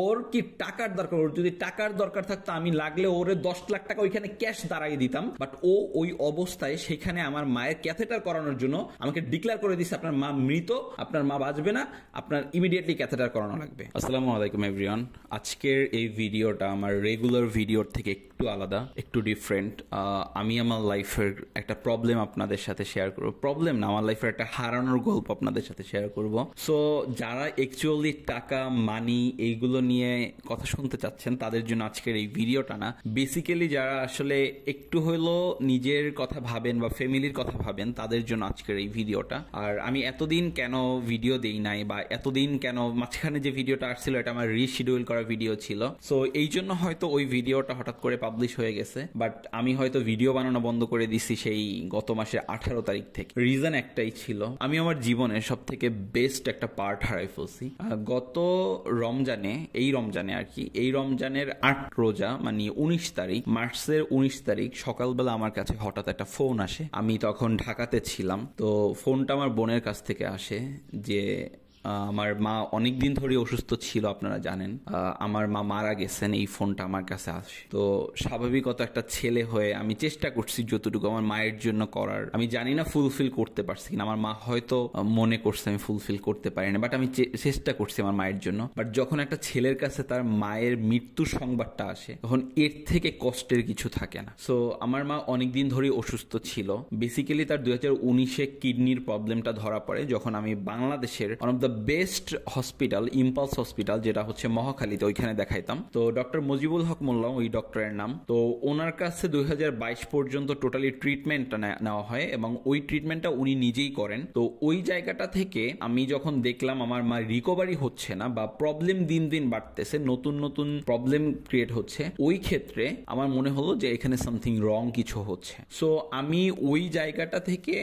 ওর কি টাকার দরকার ওর যদি টাকার দরকার থাকতো আমি লাগলে ওর দশ লাখ টাকা ওইখানে ক্যাশ দাঁড়াই দিতাম বাট ও ওই অবস্থায় সেখানে আমার মায়ের ক্যাথেটার করানোর জন্য আমাকে ডিক্লেয়ার করে দিচ্ছে আপনার মা মৃত আপনার মা বাঁচবে না আপনার ইমিডিয়েটলি ক্যাথেটার করানো লাগবে আসসালামু আলাইকুম এভরিওয়ান আজকের এই ভিডিওটা আমার রেগুলার ভিডিওর থেকে একটু আলাদা একটু ডিফারেন্ট আমি আমার লাইফের একটা প্রবলেম আপনাদের সাথে শেয়ার করব প্রবলেম না আমার লাইফের একটা হারানোর গল্প আপনাদের সাথে শেয়ার করব সো যারা অ্যাকচুয়ালি টাকা মানি এইগুলো নিয়ে কথা শুনতে চাচ্ছেন তাদের জন্য আজকের এই ভিডিওটা না বেসিক্যালি যারা আসলে একটু হলেও নিজের কথা ভাবেন বা ফ্যামিলির কথা ভাবেন তাদের জন্য আজকের এই ভিডিওটা আর আমি এতদিন কেন ভিডিও দেই নাই বা এতদিন কেন মাঝখানে যে ভিডিওটা আসছিল এটা আমার রিশিডিউল করা ভিডিও ছিল সো এই জন্য হয়তো ওই ভিডিওটা হঠাৎ করে পাবলিশ হয়ে গেছে বাট আমি হয়তো ভিডিও বানানো বন্ধ করে দিছি সেই গত মাসের আঠারো তারিখ থেকে রিজন একটাই ছিল আমি আমার জীবনের সব থেকে বেস্ট একটা পার্ট হারাই ফেলছি গত রমজানে এই রমজানে আর কি এই রমজানের আট রোজা মানে উনিশ তারিখ মার্চের উনিশ তারিখ সকালবেলা আমার কাছে হঠাৎ একটা ফোন আসে আমি তখন ঢাকাতে ছিলাম তো ফোনটা আমার বোনের কাছ থেকে আসে যে আমার মা অনেক দিন ধরে অসুস্থ ছিল আপনারা জানেন আমার মা মারা গেছেন এই ফোনটা আমার কাছে আসে তো স্বাভাবিকত একটা ছেলে হয়ে আমি চেষ্টা করছি যতটুকু আমার মায়ের জন্য করার আমি জানি না ফুলফিল করতে পারছি কিনা আমার মা হয়তো মনে করছে আমি ফুলফিল করতে পারি না বাট আমি চেষ্টা করছি আমার মায়ের জন্য বাট যখন একটা ছেলের কাছে তার মায়ের মৃত্যু সংবাদটা আসে তখন এর থেকে কষ্টের কিছু থাকে না সো আমার মা অনেক দিন ধরেই অসুস্থ ছিল বেসিক্যালি তার দুই হাজার উনিশে কিডনির প্রবলেমটা ধরা পড়ে যখন আমি বাংলাদেশের one of the best hospital Impulse hospital যেটা হচ্ছে মহাখালীতে ওইখানে দেখাইতাম তো ডক্টর মুজিবুল হক মোল্লা ওই ডক্টরের নাম তো ওনার কাছে দুই পর্যন্ত টোটালি ট্রিটমেন্টটা নেওয়া হয় এবং ওই ট্রিটমেন্টটা উনি নিজেই করেন তো ওই জায়গাটা থেকে আমি যখন দেখলাম আমার মা রিকভারি হচ্ছে না বা প্রবলেম দিন দিন বাড়তেছে নতুন নতুন প্রবলেম ক্রিয়েট হচ্ছে ওই ক্ষেত্রে আমার মনে হলো যে এখানে সামথিং রং কিছু হচ্ছে সো আমি ওই জায়গাটা থেকে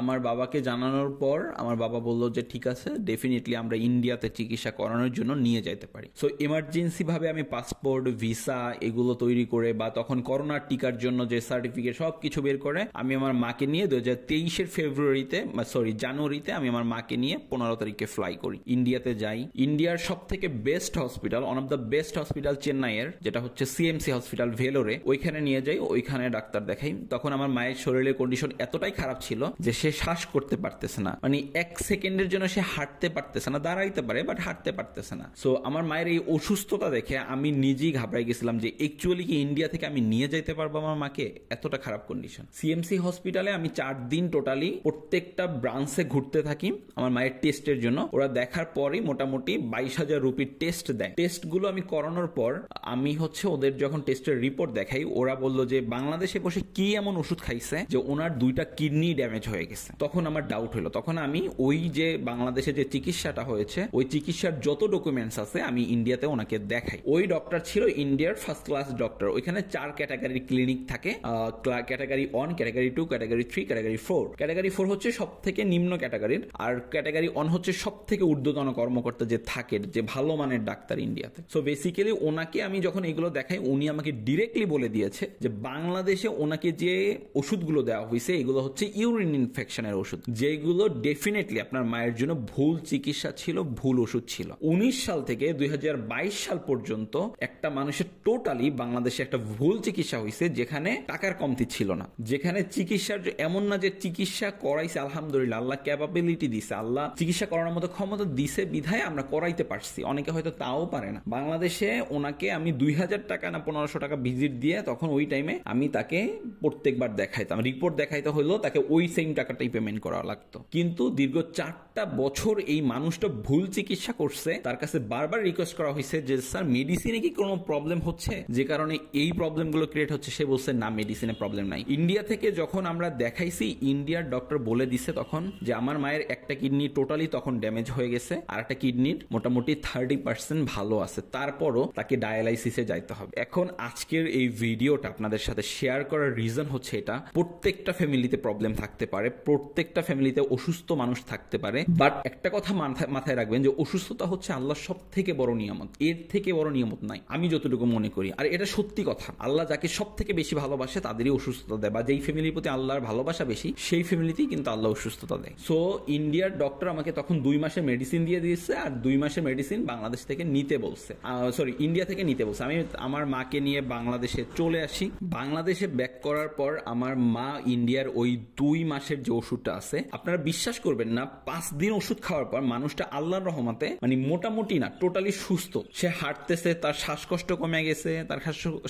আমার বাবাকে জানানোর পর আমার বাবা বললো যে ঠিক আছে ডেফিনেটলি আমরা ইন্ডিয়াতে চিকিৎসা করানোর জন্য নিয়ে যাইতে পারি সো ইমার্জেন্সিভাবে আমি পাসপোর্ট ভিসা এগুলো তৈরি করে বা তখন করোনার টিকার জন্য যে সার্টিফিকেট সব কিছু বের করে আমি আমার মাকে নিয়ে দু হাজার তেইশের ফেব্রুয়ারিতে সরি জানুয়ারিতে আমি আমার মাকে নিয়ে পনেরো তারিখে ফ্লাই করি ইন্ডিয়াতে যাই ইন্ডিয়ার সব থেকে best hospital one of the best hospital চেন্নাইয়ের যেটা হচ্ছে সিএমসি হসপিটাল ভেলোরে ওইখানে নিয়ে যাই ওইখানে ডাক্তার দেখাই তখন আমার মায়ের শরীরের কন্ডিশন এতটাই খারাপ ছিল যে সে শ্বাস করতে পারতেছে না মানে এক সেকেন্ডের জন্য সে হাঁটতে পারতেছে না দাঁড়াইতে পারে বাট হাঁটতে পারতেছে না সো আমার মায়ের এই অসুস্থতা দেখে আমি নিজেই ঘাবড়াই গেছিলাম যে অ্যাকচুয়ালি কি ইন্ডিয়া থেকে আমি নিয়ে যাইতে পারবো আমার মাকে এতটা খারাপ কন্ডিশন সিএমসি হসপিটালে আমি চার দিন টোটালি প্রত্যেকটা ব্রাঞ্চে ঘুরতে থাকি আমার মায়ের টেস্টের জন্য ওরা দেখার পরই মোটামুটি বাইশ হাজার রুপির টেস্ট দেয় টেস্টগুলো আমি করানোর পর আমি হচ্ছে ওদের যখন টেস্টের রিপোর্ট দেখাই ওরা বললো যে বাংলাদেশে বসে কি এমন ওষুধ খাইছে যে ওনার দুইটা কিডনি ড্যামেজ হয়ে হয়ে গেছে তখন আমার ডাউট হলো তখন আমি ওই যে বাংলাদেশে যে চিকিৎসাটা হয়েছে ওই চিকিৎসার যত ডকুমেন্টস আছে আমি ইন্ডিয়াতে ওনাকে দেখাই ওই ডক্টর ছিল ইন্ডিয়ার ফার্স্ট ক্লাস ডক্টর ওইখানে চার ক্যাটাগরি ক্লিনিক থাকে category one category two category three category four category four হচ্ছে সব থেকে নিম্ন ক্যাটাগরির আর ক্যাটাগরি ওয়ান হচ্ছে সব থেকে ঊর্ধ্বতন কর্মকর্তা যে থাকে যে ভালো মানের ডাক্তার ইন্ডিয়াতে সো বেসিক্যালি ওনাকে আমি যখন এগুলো দেখাই উনি আমাকে ডিরেক্টলি বলে দিয়েছে যে বাংলাদেশে ওনাকে যে ওষুধগুলো দেওয়া হয়েছে এগুলো হচ্ছে ইউরিন ইনফেকশনের ওষুধ যেগুলো ডেফিনেটলি আপনার মায়ের জন্য ভুল চিকিৎসা ছিল ভুল ওষুধ ছিল উনিশ সাল থেকে দুই সাল পর্যন্ত একটা মানুষের টোটালি বাংলাদেশে একটা ভুল চিকিৎসা হয়েছে যেখানে টাকার কমতি ছিল না যেখানে চিকিৎসার এমন না যে চিকিৎসা করাইছে আলহামদুলিল্লাহ আল্লাহ ক্যাপাবিলিটি দিছে আল্লাহ চিকিৎসা করানোর মতো ক্ষমতা দিছে বিধায় আমরা করাইতে পারছি অনেকে হয়তো তাও পারে না বাংলাদেশে ওনাকে আমি দুই হাজার টাকা না পনেরোশো টাকা ভিজিট দিয়ে তখন ওই টাইমে আমি তাকে প্রত্যেকবার দেখাইতাম রিপোর্ট দেখাইতে হলো তাকে ওই সেম টাকা টাকাটাই পেমেন্ট করা লাগতো কিন্তু দীর্ঘ চারটা বছর এই মানুষটা ভুল চিকিৎসা করছে তার কাছে বারবার রিকোয়েস্ট করা হয়েছে যে স্যার মেডিসিনে কি কোনো প্রবলেম হচ্ছে যে কারণে এই প্রবলেমগুলো ক্রিয়েট হচ্ছে সে বলছে না মেডিসিনে প্রবলেম নাই ইন্ডিয়া থেকে যখন আমরা দেখাইছি ইন্ডিয়ার ডক্টর বলে দিছে তখন যে আমার মায়ের একটা কিডনি টোটালি তখন ড্যামেজ হয়ে গেছে আর একটা কিডনির মোটামুটি থার্টি পার্সেন্ট ভালো আছে তারপরও তাকে ডায়ালাইসিসে যাইতে হবে এখন আজকের এই ভিডিওটা আপনাদের সাথে শেয়ার করার রিজন হচ্ছে এটা প্রত্যেকটা ফ্যামিলিতে প্রবলেম থাকতে পারে প্রত্যেকটা ফ্যামিলিতে অসুস্থ মানুষ থাকতে পারে বাট একটা কথা মাথায় রাখবেন যে অসুস্থতা হচ্ছে আল্লাহর সব থেকে বড় নিয়ামত এর থেকে বড় নিয়ামত নাই আমি যতটুকু মনে করি আর এটা সত্যি কথা আল্লাহ যাকে সব থেকে বেশি ভালোবাসে তাদেরই অসুস্থতা দেয় বা যেই ফ্যামিলির প্রতি আল্লাহর ভালোবাসা বেশি সেই ফ্যামিলিতেই কিন্তু আল্লাহ অসুস্থতা দেয় সো ইন্ডিয়ার ডক্টর আমাকে তখন দুই মাসের মেডিসিন দিয়ে দিয়েছে আর দুই মাসের মেডিসিন বাংলাদেশ থেকে নিতে বলছে সরি ইন্ডিয়া থেকে নিতে বলছে আমি আমার মাকে নিয়ে বাংলাদেশে চলে আসি বাংলাদেশে ব্যাক করার পর আমার মা ইন্ডিয়ার ওই দুই মাসের যে ওষুধটা আছে আপনারা বিশ্বাস করবেন না পাঁচ দিন ওষুধ খাওয়ার পর মানুষটা আল্লাহর রহমাতে মানে মোটামুটি না টোটালি সুস্থ সে হাঁটতেছে তার শ্বাসকষ্ট কমে গেছে তার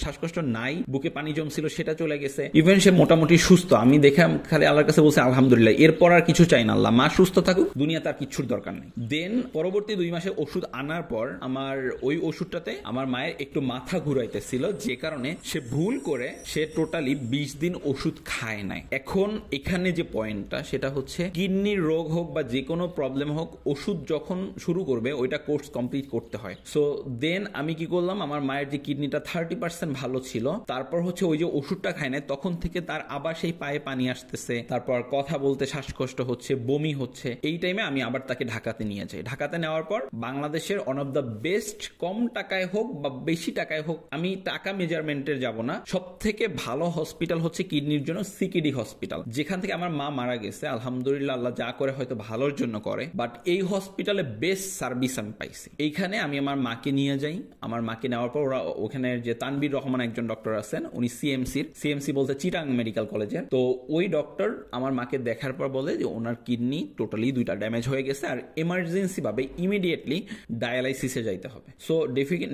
শ্বাসকষ্ট নাই বুকে পানি জমছিল সেটা চলে গেছে ইভেন সে মোটামুটি সুস্থ আমি দেখে খালি আল্লাহর কাছে বলছে আলহামদুলিল্লাহ এরপর আর কিছু চাই না আল্লাহ মা সুস্থ থাকুক দুনিয়া তার কিছুর দরকার নেই দেন পরবর্তী দুই মাসে ওষুধ আনার পর আমার ওই ওষুধটাতে আমার মায়ের একটু মাথা ঘুরাইতেছিল যে কারণে সে ভুল করে সে টোটালি বিশ দিন ওষুধ খায় নাই এখন এখানে যে পয়েন্ট পয়েন্টটা সেটা হচ্ছে কিডনির রোগ হোক বা যে কোনো প্রবলেম হোক ওষুধ যখন শুরু করবে ওইটা কোর্স কমপ্লিট করতে হয় সো দেন আমি কি করলাম আমার মায়ের যে কিডনিটা থার্টি পার্সেন্ট ভালো ছিল তারপর হচ্ছে ওই যে ওষুধটা খায় না তখন থেকে তার আবার সেই পায়ে পানি আসতেছে তারপর কথা বলতে শ্বাসকষ্ট হচ্ছে বমি হচ্ছে এই টাইমে আমি আবার তাকে ঢাকাতে নিয়ে যাই ঢাকাতে নেওয়ার পর বাংলাদেশের অন অফ দ্য বেস্ট কম টাকায় হোক বা বেশি টাকায় হোক আমি টাকা মেজারমেন্টের যাব না সব থেকে ভালো হসপিটাল হচ্ছে কিডনির জন্য সিকিডি হসপিটাল যেখান থেকে আমার মা মারা গেছে আলহামদুলিল্লাহ আল্লাহ যা করে হয়তো ভালোর জন্য করে বাট এই হসপিটালে বেস্ট সার্ভিস আমি পাইছি এইখানে আমি আমার মাকে নিয়ে যাই আমার মাকে নেওয়ার পর ওরা ওখানে যে তানবির রহমান একজন ডক্টর আছেন উনি সিএমসির সিএমসি বলতে চিটাং মেডিকেল কলেজে তো ওই ডক্টর আমার মাকে দেখার পর বলে যে ওনার কিডনি টোটালি দুইটা ড্যামেজ হয়ে গেছে আর এমার্জেন্সি ভাবে ইমিডিয়েটলি ডায়ালাইসিসে যাইতে হবে সো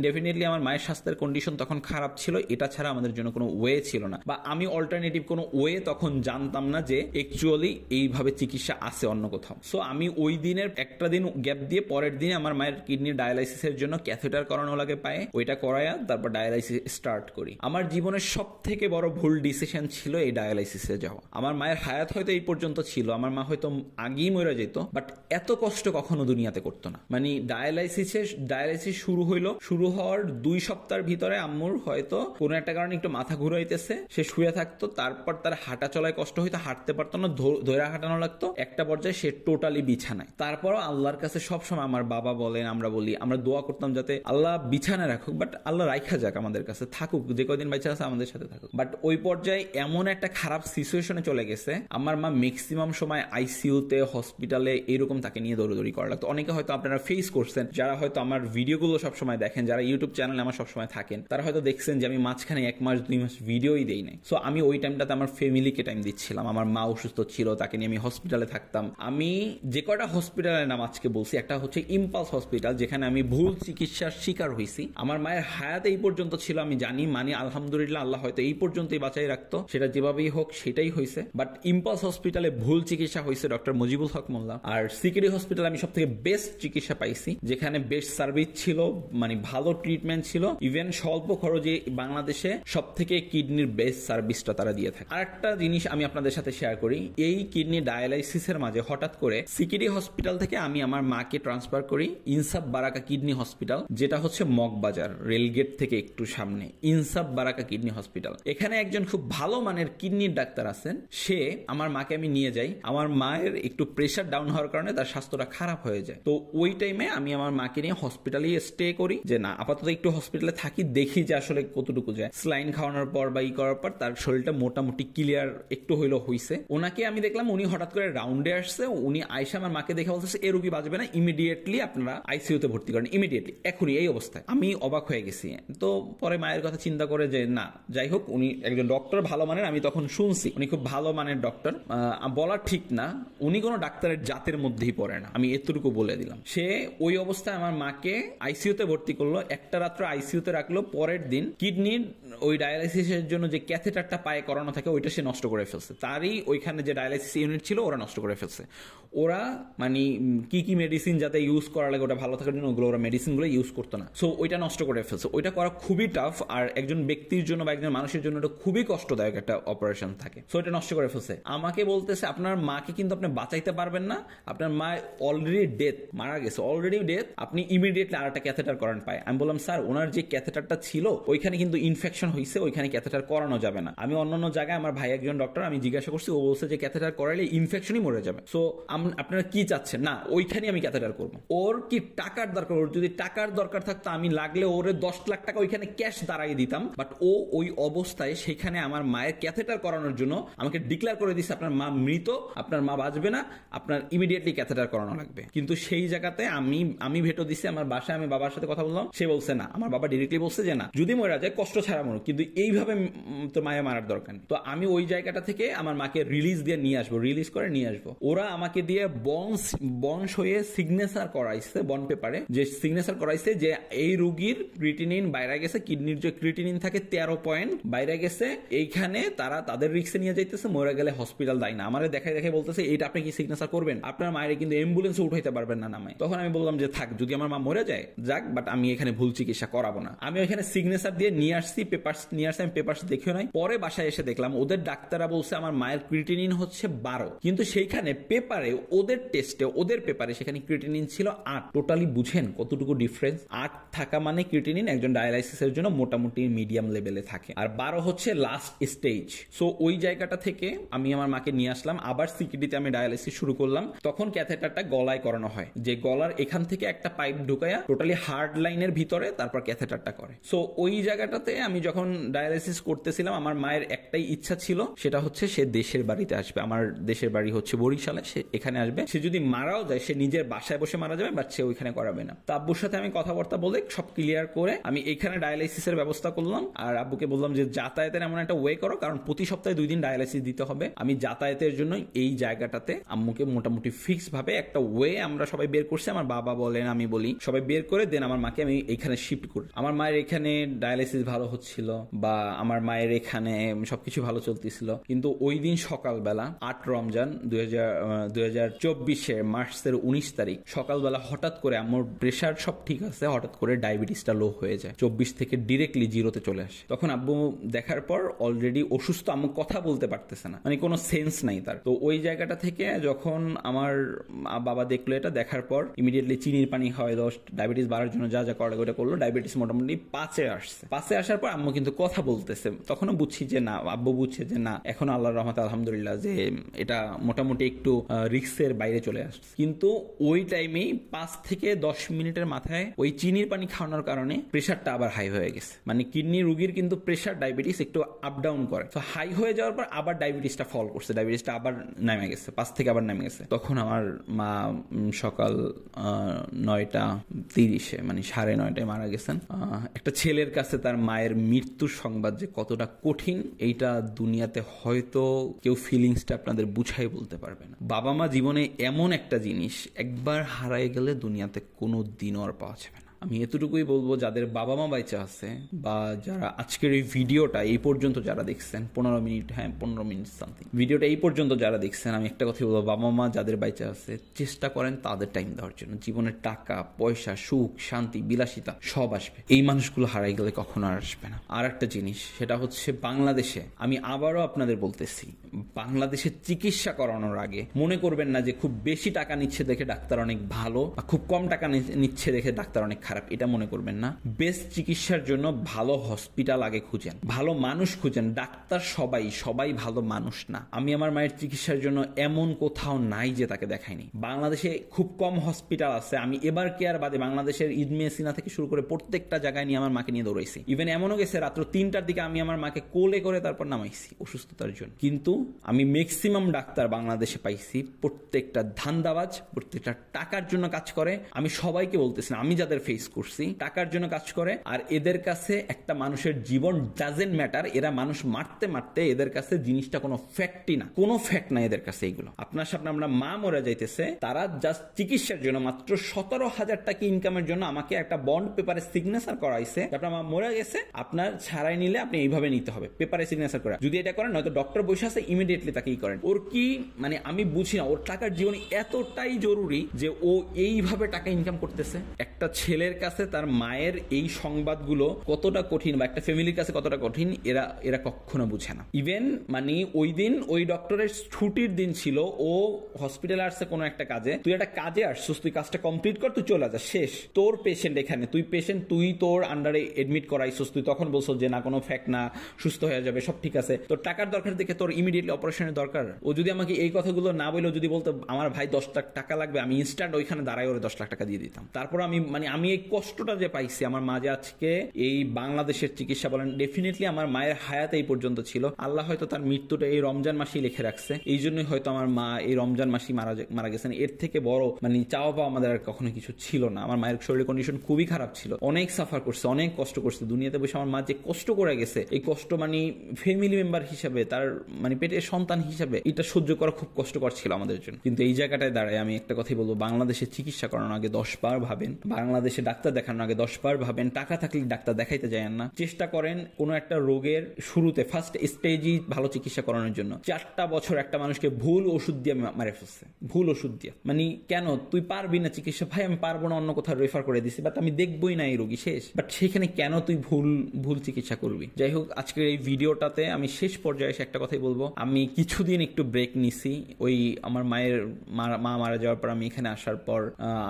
ডেফিনেটলি আমার মায়ের স্বাস্থ্যের কন্ডিশন তখন খারাপ ছিল এটা ছাড়া আমাদের জন্য কোনো ওয়ে ছিল না বা আমি অল্টারনেটিভ কোনো ওয়ে তখন জানতাম না যে একচুয়াল ইউজুয়ালি এইভাবে চিকিৎসা আসে অন্য কোথাও সো আমি ওই দিনের একটা দিন গ্যাপ দিয়ে পরের দিনে আমার মায়ের কিডনি ডায়ালাইসিসের জন্য ক্যাথেটার করানো লাগে পায়ে ওইটা করায়া তারপর ডায়ালাইসিস স্টার্ট করি আমার জীবনের সব থেকে বড় ভুল ডিসিশন ছিল এই ডায়ালাইসিসে যাওয়া আমার মায়ের হায়াত হয়তো এই পর্যন্ত ছিল আমার মা হয়তো আগেই মরে যেত বাট এত কষ্ট কখনো দুনিয়াতে করতো না মানে ডায়ালাইসিসে ডায়ালাইসিস শুরু হইলো শুরু হওয়ার দুই সপ্তাহের ভিতরে আম্মুর হয়তো কোনো একটা কারণে একটু মাথা ঘুরাইতেছে সে শুয়ে থাকতো তারপর তার হাঁটা চলায় কষ্ট হইতো হাঁটতে পারতো না সবসময় হাঁটানো লাগতো একটা পর্যায়ে সে টোটালি বিছানায় তারপরও আল্লাহর কাছে সবসময় আমার বাবা বলেন আমরা বলি আমরা দোয়া করতাম যাতে আল্লাহ বিছানা রাখুক বাট আল্লাহ রাইখা যাক আমাদের কাছে থাকুক যে কদিন বাইচা আছে আমাদের সাথে থাকুক বাট ওই পর্যায়ে এমন একটা খারাপ সিচুয়েশনে চলে গেছে আমার মা ম্যাক্সিমাম সময় আইসিউতে হসপিটালে এরকম তাকে নিয়ে দৌড়দৌড়ি করা লাগতো অনেকে হয়তো আপনারা ফেস করছেন যারা হয়তো আমার ভিডিওগুলো সবসময় দেখেন যারা ইউটিউব চ্যানেলে আমার সবসময় থাকেন তারা হয়তো দেখছেন যে আমি মাঝখানে এক মাস দুই মাস ভিডিওই দেই নাই সো আমি ওই টাইমটাতে আমার ফ্যামিলিকে টাইম দিচ্ছিলাম আমার মা অসুস্থ ছিল তাকে নিয়ে আমি হসপিটালে থাকতাম আমি যে কয়টা হসপিটালের নাম আজকে বলছি একটা হচ্ছে ইম্পালস হসপিটাল যেখানে আমি ভুল চিকিৎসার শিকার হয়েছি আমার মায়ের হায়াত এই পর্যন্ত ছিল আমি জানি মানে আলহামদুলিল্লাহ আল্লাহ হয়তো এই পর্যন্তই বাঁচাই রাখতো সেটা যেভাবেই হোক সেটাই হয়েছে বাট ইম্পালস হসপিটালে ভুল চিকিৎসা হয়েছে ডক্টর মুজিবুল হক মোল্লা আর সিকিউরি হসপিটালে আমি সব থেকে বেস্ট চিকিৎসা পাইছি যেখানে বেস্ট সার্ভিস ছিল মানে ভালো ট্রিটমেন্ট ছিল ইভেন স্বল্প খরচে বাংলাদেশে সব থেকে কিডনির বেস্ট সার্ভিসটা তারা দিয়ে থাকে আর একটা জিনিস আমি আপনাদের সাথে শেয়ার করি এই কিডনি ডায়ালাইসিসের মাঝে হঠাৎ করে সিকিডি হসপিটাল থেকে আমি আমার মাকে ট্রান্সফার করি ইনসাফ বারাকা কিডনি হসপিটাল যেটা হচ্ছে মগবাজার রেলগেট থেকে একটু সামনে ইনসাফ বারাকা কিডনি হসপিটাল এখানে একজন খুব ভালো মানের কিডনির ডাক্তার আছেন সে আমার মাকে আমি নিয়ে যাই আমার মায়ের একটু প্রেশার ডাউন হওয়ার কারণে তার স্বাস্থ্যটা খারাপ হয়ে যায় তো ওই টাইমে আমি আমার মাকে নিয়ে হসপিটালে স্টে করি যে না আপাতত একটু হসপিটালে থাকি দেখি যে আসলে কতটুকু যায় স্লাইন খাওয়ানোর পর বা ই করার পর তার শরীরটা মোটামুটি ক্লিয়ার একটু হইলো হইছে ওনাকে মাকে আমি দেখলাম উনি হঠাৎ করে রাউন্ডে আসছে উনি আইসা আমার মাকে দেখে বলতেছে এ রুগী বাজবে না ইমিডিয়েটলি আপনারা আইসিউতে ভর্তি করেন ইমিডিয়েটলি এখনই এই অবস্থায় আমি অবাক হয়ে গেছি তো পরে মায়ের কথা চিন্তা করে যে না যাই হোক উনি একজন ডক্টর ভালো মানের আমি তখন শুনছি উনি খুব ভালো মানের ডক্টর বলা ঠিক না উনি কোনো ডাক্তারের জাতের মধ্যেই পড়ে না আমি এতটুকু বলে দিলাম সে ওই অবস্থায় আমার মাকে আইসিউতে ভর্তি করলো একটা রাত্র আইসিউতে রাখলো পরের দিন কিডনির ওই ডায়ালিসিসের জন্য যে ক্যাথেটারটা পায়ে করানো থাকে ওইটা সে নষ্ট করে ফেলছে তারই ওইখানে যে ডায়ালাইসিস ইউনিট ছিল ওরা নষ্ট করে ফেলছে ওরা মানে কি কি মেডিসিন যাতে ইউজ করা লাগে ওটা ভালো থাকার জন্য ওগুলো ওরা মেডিসিনগুলো ইউজ করতো না সো ওইটা নষ্ট করে ফেলছে ওইটা করা খুবই টাফ আর একজন ব্যক্তির জন্য বা একজন মানুষের জন্য ওটা খুবই কষ্টদায়ক একটা অপারেশন থাকে সো এটা নষ্ট করে ফেলছে আমাকে বলতেছে আপনার মাকে কিন্তু আপনি বাঁচাইতে পারবেন না আপনার মা অলরেডি ডেথ মারা গেছে অলরেডি ডেথ আপনি ইমিডিয়েটলি আর একটা ক্যাথেটার করান পায় আমি বললাম স্যার ওনার যে ক্যাথেটারটা ছিল ওইখানে কিন্তু ইনফেকশন হয়েছে ওইখানে ক্যাথেটার করানো যাবে না আমি অন্যান্য জায়গায় আমার ভাই একজন ডক্টর আমি জিজ্ঞাসা করছি ও বলছে যে ক্যাথেটার করালে ইনফেকশনই মরে যাবে সো আপনারা কি চাচ্ছেন না ওইখানে আমি ক্যাথেটার করবো ওর কি টাকার দরকার ওর যদি টাকার দরকার থাকতো আমি লাগলে ওর দশ লাখ টাকা ওইখানে ক্যাশ দাঁড়াই দিতাম বাট ও ওই অবস্থায় সেখানে আমার মায়ের ক্যাথেটার করানোর জন্য আমাকে ডিক্লেয়ার করে দিচ্ছে আপনার মা মৃত আপনার মা বাঁচবে না আপনার ইমিডিয়েটলি ক্যাথেটার করানো লাগবে কিন্তু সেই জায়গাতে আমি আমি ভেটো দিচ্ছি আমার বাসায় আমি বাবার সাথে কথা বললাম সে বলছে না আমার বাবা ডিরেক্টলি বলছে যে না যদি মরা যায় কষ্ট ছাড়া মরুক কিন্তু এইভাবে তো মায়ের মারার দরকার নেই তো আমি ওই জায়গাটা থেকে আমার মাকে রিলিজ দিয়ে নিয়ে আসবো রিলিজ করে নিয়ে আসবো ওরা আমাকে দিয়ে বন্স বন্স হয়ে সিগনেচার করাইছে বন পেপারে যে সিগনেচার করাইছে যে এই রুগীর ক্রিটিনিন বাইরে গেছে কিডনির যে ক্রিটিনিন থাকে তেরো পয়েন্ট বাইরে গেছে এইখানে তারা তাদের রিক্সে নিয়ে যাইতেছে মরে গেলে হসপিটাল দেয় না আমার দেখাই দেখাই বলতেছে এটা আপনি কি সিগনেচার করবেন আপনার মায়ের কিন্তু অ্যাম্বুলেন্সে উঠাইতে পারবেন না নামে তখন আমি বললাম যে থাক যদি আমার মা মরে যায় যাক বাট আমি এখানে ভুল চিকিৎসা করাবো না আমি ওইখানে সিগনেচার দিয়ে নিয়ে আসছি পেপার নিয়ে আসছি আমি পেপার দেখিও নাই পরে বাসায় এসে দেখলাম ওদের ডাক্তাররা বলছে আমার মায়ের ক্রিটিনিন হচ্ছে বারো কিন্তু সেইখানে পেপারে ওদের টেস্টে ওদের পেপারে সেখানে ক্রিটিনিন ছিল আট টোটালি বুঝেন কতটুকু ডিফারেন্স আট থাকা মানে ক্রিটিনিন একজন ডায়ালাইসিসের জন্য মোটামুটি মিডিয়াম লেভেলে থাকে আর বারো হচ্ছে লাস্ট স্টেজ সো ওই জায়গাটা থেকে আমি আমার মাকে নিয়ে আসলাম আবার সিকিডিতে আমি ডায়ালাইসিস শুরু করলাম তখন ক্যাথেটারটা গলায় করানো হয় যে গলার এখান থেকে একটা পাইপ ঢুকাইয়া টোটালি হার্ড লাইনের ভিতরে তারপর ক্যাথেটারটা করে সো ওই জায়গাটাতে আমি যখন ডায়ালাইসিস করতেছিলাম আমার মায়ের একটাই ইচ্ছা ছিল সেটা হচ্ছে সে দেশের বাড়িতে আসবে আসবে আমার দেশের বাড়ি হচ্ছে বরিশালে সে এখানে আসবে সে যদি মারাও যায় সে নিজের বাসায় বসে মারা যাবে বাট সে ওইখানে করাবে না তো আব্বুর সাথে আমি কথাবার্তা বলে সব ক্লিয়ার করে আমি এখানে ডায়ালাইসিসের ব্যবস্থা করলাম আর আব্বুকে বললাম যে যাতায়াতের এমন একটা ওয়ে করো কারণ প্রতি সপ্তাহে দুই দিন ডায়ালাইসিস দিতে হবে আমি যাতায়াতের জন্য এই জায়গাটাতে আম্মুকে মোটামুটি ফিক্স ভাবে একটা ওয়ে আমরা সবাই বের করছি আমার বাবা বলেন আমি বলি সবাই বের করে দেন আমার মাকে আমি এখানে শিফট করি আমার মায়ের এখানে ডায়ালাইসিস ভালো হচ্ছিল বা আমার মায়ের এখানে সবকিছু ভালো চলতেছিল কিন্তু ওই দিন সকালবেলা সকালবেলা আট রমজান দুই মার্চের উনিশ তারিখ সকালবেলা হঠাৎ করে আমার প্রেশার সব ঠিক আছে হঠাৎ করে ডায়াবেটিসটা লো হয়ে যায় চব্বিশ থেকে ডিরেক্টলি জিরোতে চলে আসে তখন আব্বু দেখার পর অলরেডি অসুস্থ আম্মু কথা বলতে পারতেছে না মানে কোনো সেন্স নাই তার তো ওই জায়গাটা থেকে যখন আমার বাবা দেখলো এটা দেখার পর ইমিডিয়েটলি চিনির পানি হয় দশ ডায়াবেটিস বাড়ার জন্য যা যা করা ওটা করলো ডায়াবেটিস মোটামুটি পাঁচে আসছে পাঁচে আসার পর আম্মু কিন্তু কথা বলতেছে তখনও বুঝছি যে না আব্বু বুঝছে যে না এখন আল্লাহ রহমত আলহামদুলিল্লাহ যে এটা মোটামুটি একটু রিক্সের বাইরে চলে আসছে কিন্তু ওই টাইমে পাঁচ থেকে দশ মিনিটের মাথায় ওই চিনির পানি খাওয়ানোর কারণে প্রেশারটা আবার হাই হয়ে গেছে মানে কিডনি রুগীর কিন্তু প্রেশার ডায়াবেটিস একটু আপ ডাউন করে তো হাই হয়ে যাওয়ার পর আবার ডায়াবেটিসটা ফল করছে ডায়াবেটিসটা আবার নেমে গেছে পাঁচ থেকে আবার নেমে গেছে তখন আমার মা সকাল নয়টা তিরিশে মানে সাড়ে নয়টায় মারা গেছেন একটা ছেলের কাছে তার মায়ের মৃত্যুর সংবাদ যে কতটা কঠিন এইটা দুনিয়াতে হয়তো কেউ ফিলিং ফিলিংসটা আপনাদের বুঝাই বলতে পারবে না বাবা মা জীবনে এমন একটা জিনিস একবার হারায় গেলে দুনিয়াতে কোনো দিন আর পাওয়া যাবে না আমি এতটুকুই বলবো যাদের বাবা মা বাইচা আছে বা যারা আজকের এই ভিডিওটা এই পর্যন্ত যারা দেখছেন পনেরো মিনিট হ্যাঁ পনেরো মিনিট সামথিং ভিডিওটা এই পর্যন্ত যারা দেখছেন আমি একটা কথাই বলবো বাবা মা যাদের বাইচা আছে চেষ্টা করেন তাদের টাইম দেওয়ার জন্য জীবনের টাকা পয়সা সুখ শান্তি বিলাসিতা সব আসবে এই মানুষগুলো হারাই গেলে কখনো আর আসবে না আর একটা জিনিস সেটা হচ্ছে বাংলাদেশে আমি আবারও আপনাদের বলতেছি বাংলাদেশে চিকিৎসা করানোর আগে মনে করবেন না যে খুব বেশি টাকা নিচ্ছে দেখে ডাক্তার অনেক ভালো বা খুব কম টাকা নিচ্ছে দেখে ডাক্তার অনেক খারাপ এটা মনে করবেন না বেস্ট চিকিৎসার জন্য ভালো হসপিটাল আগে খুঁজেন ভালো মানুষ খুঁজেন ডাক্তার সবাই সবাই ভালো মানুষ না আমি আমার মায়ের চিকিৎসার জন্য এমন কোথাও নাই যে তাকে দেখাইনি বাংলাদেশে খুব কম হসপিটাল আছে আমি এবার কেয়ার বাদে বাংলাদেশের ইদমেসিনা থেকে শুরু করে প্রত্যেকটা জায়গায় নিয়ে আমার মাকে নিয়ে দৌড়াইছি ইভেন এমনও গেছে রাত্র তিনটার দিকে আমি আমার মাকে কোলে করে তারপর নামাইছি অসুস্থতার জন্য কিন্তু আমি ম্যাক্সিমাম ডাক্তার বাংলাদেশে পাইছি প্রত্যেকটা ধান্দাবাজ প্রত্যেকটা টাকার জন্য কাজ করে আমি সবাইকে বলতেছি আমি যাদের ফেস ফেস করছি টাকার জন্য কাজ করে আর এদের কাছে একটা মানুষের জীবন ডাজেন্ট ম্যাটার এরা মানুষ মারতে মারতে এদের কাছে জিনিসটা কোনো ফ্যাক্টই না কোনো ফ্যাক্ট না এদের কাছে এইগুলো আপনার সামনে আমরা মা মরে যাইতেছে তারা জাস্ট চিকিৎসার জন্য মাত্র সতেরো হাজার টাকা ইনকামের জন্য আমাকে একটা বন্ড পেপারে সিগনেচার করাইছে আপনার মা মরে গেছে আপনার ছাড়াই নিলে আপনি এইভাবে নিতে হবে পেপারে সিগনেচার করা যদি এটা করেন নয়তো ডক্টর বসে আছে ইমিডিয়েটলি তাকেই করেন ওর কি মানে আমি বুঝি না ওর টাকার জীবন এতটাই জরুরি যে ও এইভাবে টাকা ইনকাম করতেছে একটা ছেলে ছেলের কাছে তার মায়ের এই সংবাদগুলো কতটা কঠিন বা একটা ফ্যামিলির কাছে কতটা কঠিন এরা এরা কখনো বুঝে না ইভেন মানে ওই দিন ওই ডক্টরের ছুটির দিন ছিল ও হসপিটালে আসছে কোনো একটা কাজে তুই একটা কাজে আসছিস তুই কাজটা কমপ্লিট কর তুই চলে যা শেষ তোর পেশেন্ট এখানে তুই পেশেন্ট তুই তোর আন্ডারে এডমিট করাইছিস তুই তখন বলছো যে না কোনো ফ্যাক্ট না সুস্থ হয়ে যাবে সব ঠিক আছে তোর টাকার দরকার দেখে তোর ইমিডিয়েটলি অপারেশনের দরকার ও যদি আমাকে এই কথাগুলো না বলে যদি বলতো আমার ভাই দশ লাখ টাকা লাগবে আমি ইনস্ট্যান্ট ওইখানে দাঁড়ায় ওরে দশ লাখ টাকা দিয়ে দিতাম তারপর আমি মানে আমি এই কষ্টটা যে পাইছি আমার মা যে আজকে এই বাংলাদেশের চিকিৎসা বলেন ডেফিনেটলি আমার মায়ের হায়াত এই পর্যন্ত ছিল আল্লাহ হয়তো তার মৃত্যুটা এই রমজান মাসেই লিখে রাখছে এই জন্যই হয়তো আমার মা এই রমজান মাসেই মারা মারা গেছেন এর থেকে বড় মানে চাওয়া পাওয়া আমাদের আর কখনো কিছু ছিল না আমার মায়ের শরীরের কন্ডিশন খুবই খারাপ ছিল অনেক সাফার করছে অনেক কষ্ট করছে দুনিয়াতে বসে আমার মা যে কষ্ট করে গেছে এই কষ্ট মানে ফ্যামিলি মেম্বার হিসাবে তার মানে পেটের সন্তান হিসাবে এটা সহ্য করা খুব কষ্টকর ছিল আমাদের জন্য কিন্তু এই জায়গাটায় দাঁড়ায় আমি একটা কথাই বলবো বাংলাদেশে চিকিৎসা করানোর আগে দশ বার ভাবেন বাংলাদেশে ডাক্তার দেখানোর আগে দশবার ভাবেন টাকা থাকলে ডাক্তার দেখাইতে যায় না চেষ্টা করেন কোনো একটা রোগের শুরুতে ফার্স্ট স্টেজই ভালো চিকিৎসা করানোর জন্য চারটা বছর একটা মানুষকে ভুল ওষুধ দিয়ে মারে ফেলছে ভুল ওষুধ দিয়ে মানে কেন তুই পারবি না চিকিৎসা ভাই আমি পারবো না অন্য কোথাও রেফার করে দিছি বাট আমি দেখবই না এই রোগী শেষ বাট সেখানে কেন তুই ভুল ভুল চিকিৎসা করবি যাই হোক আজকের এই ভিডিওটাতে আমি শেষ পর্যায়ে এসে একটা কথাই বলবো আমি কিছুদিন একটু ব্রেক নিছি ওই আমার মায়ের মা মারা যাওয়ার পর আমি এখানে আসার পর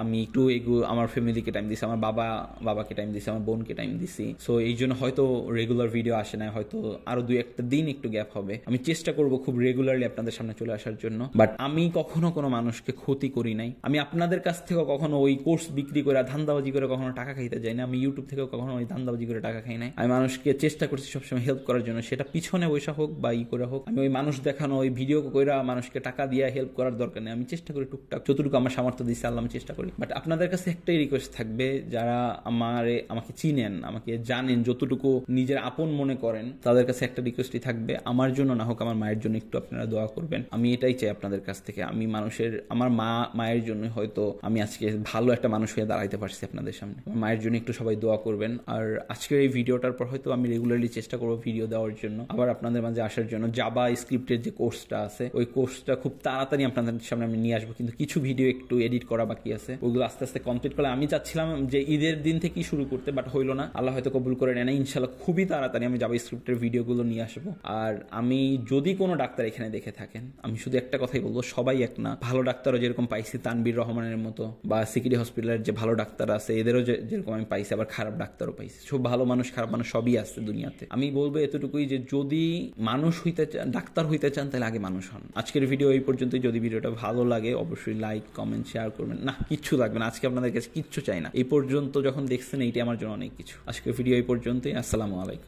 আমি একটু এগু আমার ফ্যামিলিকে টাইম দিচ্ছি দিছি আমার বাবা বাবাকে টাইম দিছি আমার বোনকে টাইম দিছি সো এই জন্য হয়তো রেগুলার ভিডিও আসে না হয়তো আরো দুই একটা দিন একটু গ্যাপ হবে আমি চেষ্টা করব খুব রেগুলারলি আপনাদের সামনে চলে আসার জন্য বাট আমি কখনো কোনো মানুষকে ক্ষতি করি নাই আমি আপনাদের কাছ থেকে কখনো ওই কোর্স বিক্রি করে ধান্দাবাজি করে কখনো টাকা খাইতে যাই না আমি ইউটিউব থেকেও কখনো ওই ধান্দাবাজি করে টাকা খাই নাই আমি মানুষকে চেষ্টা করছি সবসময় হেল্প করার জন্য সেটা পিছনে বৈশা হোক বা ই করে হোক আমি ওই মানুষ দেখানো ওই ভিডিও কইরা মানুষকে টাকা দিয়ে হেল্প করার দরকার নেই আমি চেষ্টা করি টুকটাক যতটুকু আমার সামর্থ্য দিছে আল্লাহ আমি চেষ্টা করি বাট আপনাদের কাছে একটাই রিকোয়েস্ট থাকবে যারা আমারে আমাকে চিনেন আমাকে জানেন যতটুকু নিজের আপন মনে করেন তাদের কাছে একটা রিকোয়েস্টই থাকবে আমার জন্য না হোক আমার মায়ের জন্য একটু আপনারা দোয়া করবেন আমি এটাই চাই আপনাদের কাছ থেকে আমি মানুষের আমার মা মায়ের জন্য হয়তো আমি আজকে ভালো একটা মানুষ হয়ে দাঁড়াইতে পারছি আপনাদের সামনে মায়ের জন্য একটু সবাই দোয়া করবেন আর আজকের এই ভিডিওটার পর হয়তো আমি রেগুলারলি চেষ্টা করবো ভিডিও দেওয়ার জন্য আবার আপনাদের মাঝে আসার জন্য জাবা স্ক্রিপ্টের যে কোর্সটা আছে ওই কোর্সটা খুব তাড়াতাড়ি আপনাদের সামনে আমি নিয়ে আসবো কিন্তু কিছু ভিডিও একটু এডিট করা বাকি আছে ওগুলো আস্তে আস্তে কমপ্লিট করলে আমি চাচ্ছিলাম যে ঈদের দিন থেকেই শুরু করতে বাট হইলো না আল্লাহ হয়তো কবুল করে নেয় না ইনশাল্লাহ খুবই তাড়াতাড়ি আমি যাবো স্ক্রিপ্টের ভিডিওগুলো নিয়ে আসবো আর আমি যদি কোনো ডাক্তার এখানে দেখে থাকেন আমি শুধু একটা কথাই বলবো সবাই এক না ভালো ডাক্তারও যেরকম পাইছি তানবির রহমানের মতো বা সিকিডি হসপিটালের যে ভালো ডাক্তার আছে এদেরও যেরকম আমি পাইছি আবার খারাপ ডাক্তারও পাইছি সব ভালো মানুষ খারাপ মানুষ সবই আসছে দুনিয়াতে আমি বলবো এতটুকুই যে যদি মানুষ হইতে চান ডাক্তার হইতে চান তাহলে আগে মানুষ হন আজকের ভিডিও এই পর্যন্তই যদি ভিডিওটা ভালো লাগে অবশ্যই লাইক কমেন্ট শেয়ার করবেন না কিচ্ছু লাগবে না আজকে আপনাদের কাছে কিচ্ছু চাই না এই পর্যন্ত যখন দেখছেন এইটি আমার জন্য অনেক কিছু আজকে ভিডিও এই পর্যন্তই আসসালামু আলাইকুম